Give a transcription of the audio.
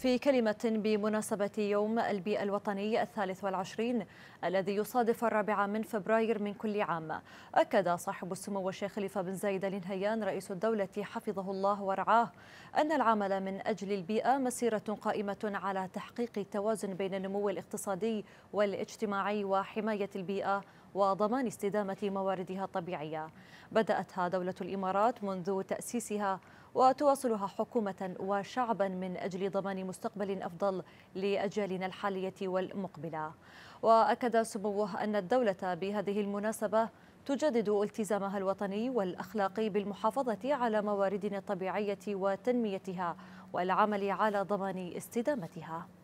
في كلمة بمناسبة يوم البيئة الوطني الثالث والعشرين الذي يصادف الرابع من فبراير من كل عام أكد صاحب السمو الشيخ خليفة بن زايد الانهيان رئيس الدولة حفظه الله ورعاه أن العمل من أجل البيئة مسيرة قائمة على تحقيق التوازن بين النمو الاقتصادي والاجتماعي وحماية البيئة وضمان استدامة مواردها الطبيعية بدأتها دولة الإمارات منذ تأسيسها وتواصلها حكومة وشعبا من أجل ضمان مستقبل أفضل لأجيالنا الحالية والمقبلة وأكد سموه أن الدولة بهذه المناسبة تجدد التزامها الوطني والأخلاقي بالمحافظة على مواردنا الطبيعية وتنميتها والعمل على ضمان استدامتها